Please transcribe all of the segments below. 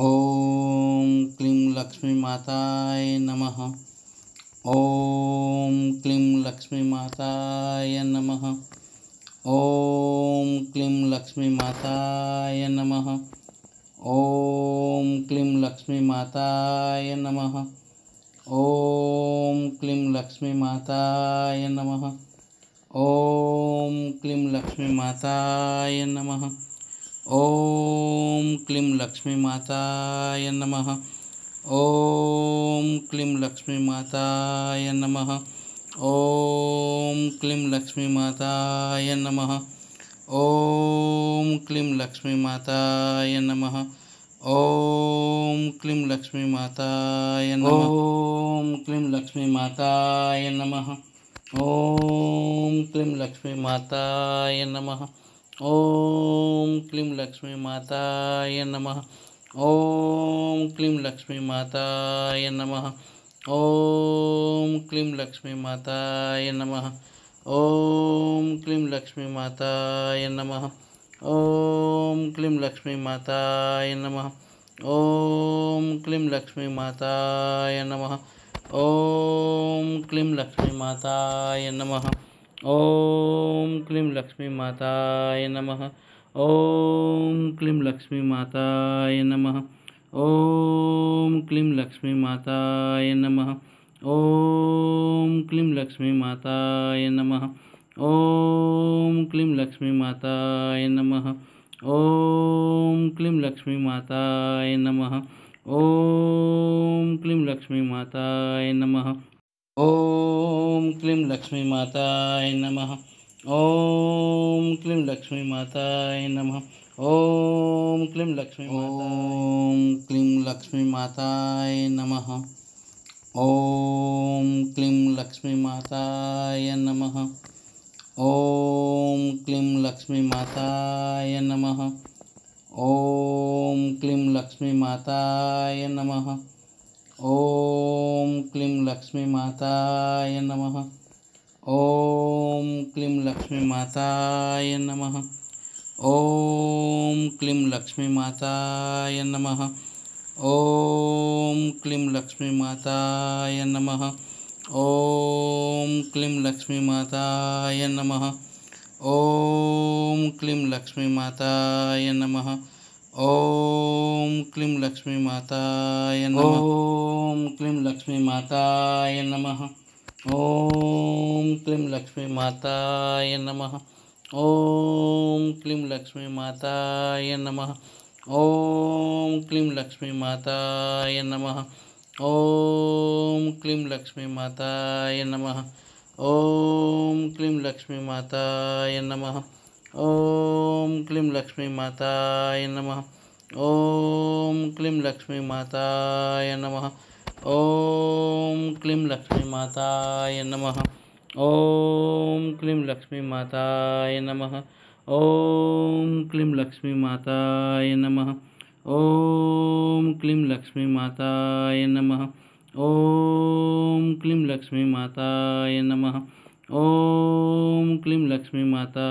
ओम क्लीम लक्ष्मी माताय नमः ओम क्लीम लक्ष्मी माताय नमः ओम क्लीम लक्ष्मी माताय नमः ओम क्लीम लक्ष्मी माताय नमः ओम क्लीम लक्ष्मी माताय नमः ओम क्लीम लक्ष्मी माताय नमः ओम ॐ लक्ष्मी माताय नमः ॐ क्लीं लक्ष्मीमाताय नमः ॐ क्लीं लक्ष्मीमाताय नमः ॐ क्लीं लक्ष्मीमाताय नमः ॐ क्लीं लक्ष्मीमाताय नमः ॐ क्लीं लक्ष्मीमाताय नमः ॐ लक्ष्मी माताय नमः ओम क्लीम लक्ष्मी माताय नमः ओम क्लीम लक्ष्मी माताय नमः ओम क्लीम लक्ष्मी माताय नमः ओम क्लीम लक्ष्मी माताय नमः ओम क्लीम लक्ष्मी माताय नमः ओम क्लीम लक्ष्मी माताय नमः ओम क्लीम लक्ष्मी माताय नमः ॐ क्लीं लक्ष्मीमाताय नमः ॐ क्लीं लक्ष्मीमाताय नमः ॐ क्लीं लक्ष्मीमाताय नमः ॐ क्लीं लक्ष्मीमाताय नमः ॐ क्लीं लक्ष्मीमाताय नमः ॐ क्लीं लक्ष्मीमाताय नमः ॐ क्लीं लक्ष्मीमाताय नमः ओम क्लीम लक्ष्मी माताय नमः ओम क्लीम लक्ष्मी माताय नमः ओम क्लीम लक्ष्मी ओम क्लीम लक्ष्मी माताय नमः ओम क्लीम लक्ष्मी माताय नमः ओम क्लीम लक्ष्मी माताय नमः ओम क्लीम लक्ष्मी माताय नमः ओम ॐ क्लीं लक्ष्मीमाताय नमः क्लीम लक्ष्मी माताय नमः ॐ क्लीं लक्ष्मीमाताय नमः ॐ क्लीं लक्ष्मीमाताय नमः ॐ क्लीं लक्ष्मीमाताय नमः ॐ क्लीं लक्ष्मीमाताय नमः क्लीम लक्ष्मी माताय नमः क्लीं लक्ष्मीमाताय नम ओ क्लीं लक्ष्मीमाताय नम ओ क्लीं लक्ष्मीमाताय नम ओ क्लीं लक्ष्मीमाताय नम ओ क्लीं लक्ष्मीमाताय नम ओ क्लीं लक्ष्मीमाताय नम ओ क्लीं लक्ष्मीमाताय नम ओ क्लीं लक्ष्मीमाताय नम ओम क्लीम लक्ष्मी माताय नमः ओम क्लीम लक्ष्मी माताय नमः ओम क्लीम लक्ष्मी माताय नमः ओम क्लीम लक्ष्मी माताय नमः ओम क्लीम लक्ष्मी माताय नमः ओम क्लीम लक्ष्मी माताय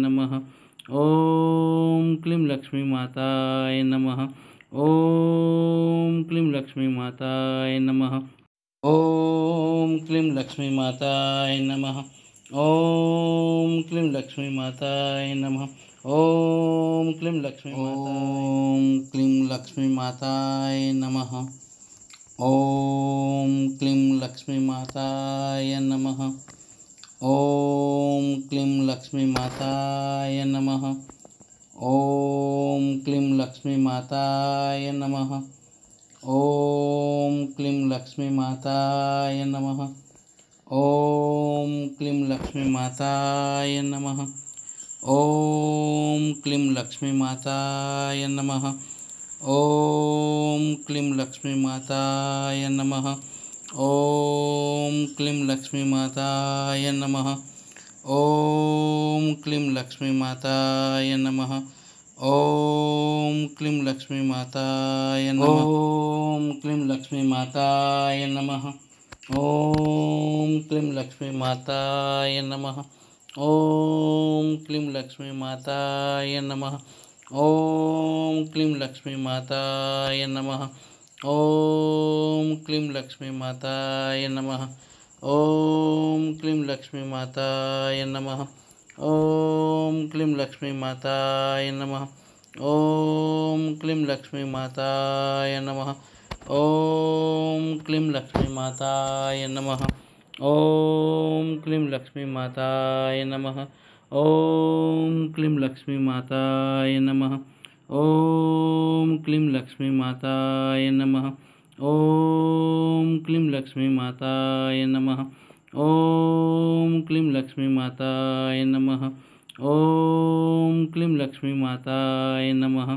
नमः ओम क्लीम लक्ष्मी माताय नमः ओम क्लीम लक्ष्मी माताय नमः ओम क्लीम लक्ष्मी माताय नमः ओम क्लीम लक्ष्मी माताय नमः ओम क्लीम लक्ष्मी ओम क्लीम लक्ष्मी माताय नमः ओम क्लीम लक्ष्मी माताय नमः ओम क्लीम लक्ष्मी माताय नमः ॐ क्लीं लक्ष्मीमाताय नमः ॐ क्लीं लक्ष्मीमाताय नमः ॐ क्लीं लक्ष्मीमाताय नमः ॐ क्लीं लक्ष्मीमाताय नमः ॐ क्लीं लक्ष्मीमाताय नमः ॐ क्लीं लक्ष्मीमाताय नमः ओम लक्ष्मीमाताय नमः ॐ क्लीं लक्ष्मीमाताय नमः ॐ क्लीं लक्ष्मीमाताय नमः ॐ क्लीं लक्ष्मीमाताय नमः ॐ क्लीं लक्ष्मीमाताय नमः ॐ क्लीं लक्ष्मीमाताय नमः ॐ क्लीं लक्ष्मीमाताय नमः ॐ क्लीं लक्ष्मीमाताय नमः ओम क्लीम लक्ष्मी माताय नमः ओम क्लीम लक्ष्मी माताय नमः ओम क्लीम लक्ष्मी माताय नमः ओम क्लीम लक्ष्मी माताय नमः ओम क्लीम लक्ष्मी माताय नमः ओम क्लीम लक्ष्मी माताय नमः ओम क्लीम लक्ष्मी माताय नमः ओम क्लीम लक्ष्मी माताय नमः ओम क्लीम लक्ष्मी माताय नमः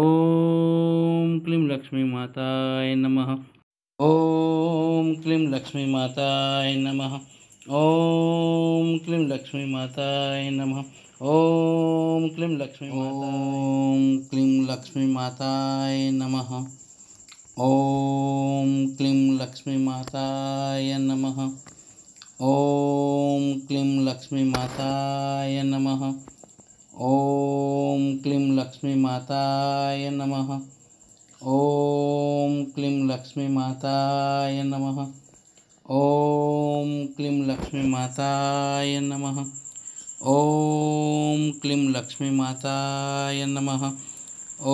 ओम क्लीम लक्ष्मी माताय नमः ओम क्लीम लक्ष्मी माताय नमः ओम क्लीम लक्ष्मी माताय नमः ओम क्लीम लक्ष्मी ओम क्लीम लक्ष्मी माताय नमः ओम क्लीम लक्ष्मी माताय नमः ओम ॐ लक्ष्मी माताय नमः ॐ क्लीं लक्ष्मीमाताय नमः ॐ क्लीं लक्ष्मीमाताय नमः ॐ क्लीं लक्ष्मीमाताय नमः ॐ क्लीं लक्ष्मीमाताय नमः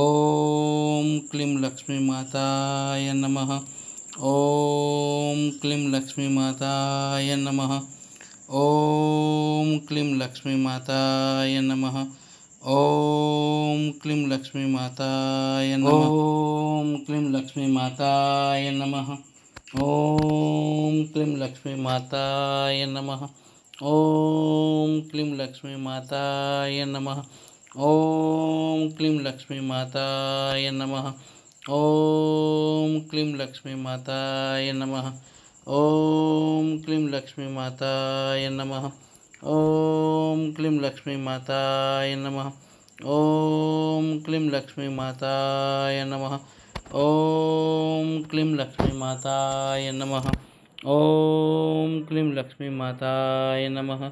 ॐ लक्ष्मी माताय नमः ओम ॐ क्लीं लक्ष्मीमाताय नमः ॐ लक्ष्मी माताय नमः ॐ क्लीं लक्ष्मीमाताय नमः ॐ क्लीं लक्ष्मीमाताय नमः ॐ क्लीं लक्ष्मीमाताय नमः ॐ क्लीं लक्ष्मीमाताय नमः ॐ लक्ष्मी माताय नमः ओम क्लीम लक्ष्मी माताय नमः ओम क्लीम लक्ष्मी माताय नमः ओम क्लीम लक्ष्मी माताय नमः ओम क्लीम लक्ष्मी माताय नमः ओम क्लीम लक्ष्मी माताय नमः ओम क्लीम लक्ष्मी माताय नमः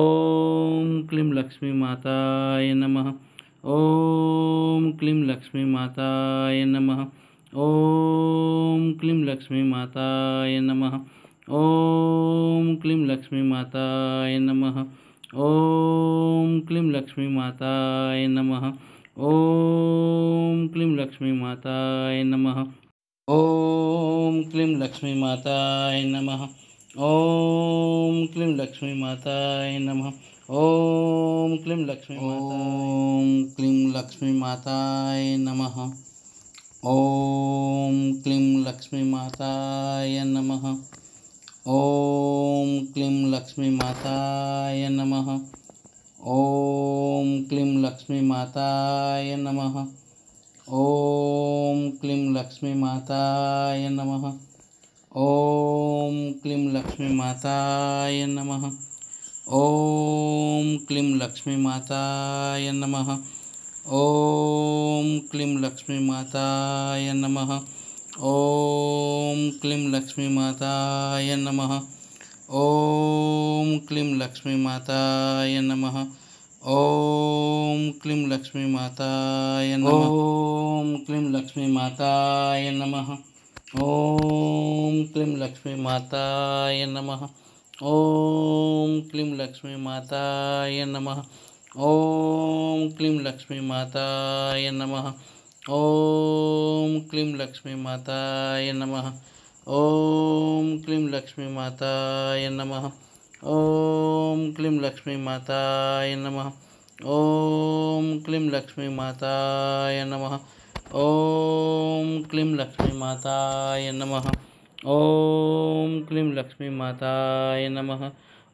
ओम क्लीम लक्ष्मी माताय नमः ओम क्लीम लक्ष्मी माताय नमः ओम क्लीम लक्ष्मी माताय नमः ओम क्लीम लक्ष्मी माताय नमः ओम क्लीम लक्ष्मी माताय नमः ओम क्लीम लक्ष्मी माताय नमः ओम क्लीम लक्ष्मी माताय नमः ओम क्लीम लक्ष्मी माताय नमः ओम क्लीम लक्ष्मी ओम क्लीम लक्ष्मी माताय नमः ओम क्लीम लक्ष्मी माताय नमः ओम क्लीम लक्ष्मी माताय नमः ओम क्लीम लक्ष्मी माताय नमः ओम क्लीम लक्ष्मी माताय नमः ओम क्लीम लक्ष्मी माताय नमः ओम ॐ क्लीं लक्ष्मीमाताय नमः ॐ लक्ष्मी माताय नमः ॐ क्लीं लक्ष्मीमाताय नमः ॐ क्लीं लक्ष्मीमाताय नमः ॐ क्लीं लक्ष्मीमाताय नमः ॐ क्लीं लक्ष्मीमाताय नमः ॐ लक्ष्मी माताय नमः ओम क्लीम लक्ष्मी माताय नमः ओम क्लीम लक्ष्मी माताय नमः ओम क्लीम लक्ष्मी माताय नमः ओम क्लीम लक्ष्मी माताय नमः ओम क्लीम लक्ष्मी माताय नमः ओम क्लीम लक्ष्मी माताय नमः ओम क्लीम लक्ष्मी माताय नमः ओम क्लीम लक्ष्मी माताय नमः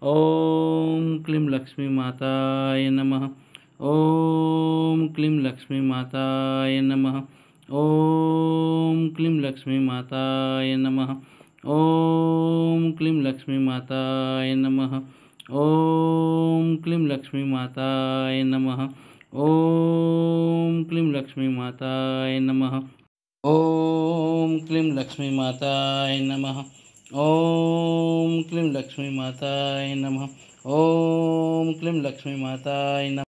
ओम क्लीम लक्ष्मी माताय नमः ओम क्लीम लक्ष्मी माताय नमः ओम क्लीम लक्ष्मी माताय नमः ओम क्लीम लक्ष्मी माताय नमः ओम क्लीम लक्ष्मी माताय नमः ओम क्लीम लक्ष्मी माताय नमः ओम क्लीम लक्ष्मी माताय नमः ओम क्लीम लक्ष्मी माताय नमः ओम क्लीम लक्ष्मी माताय नमः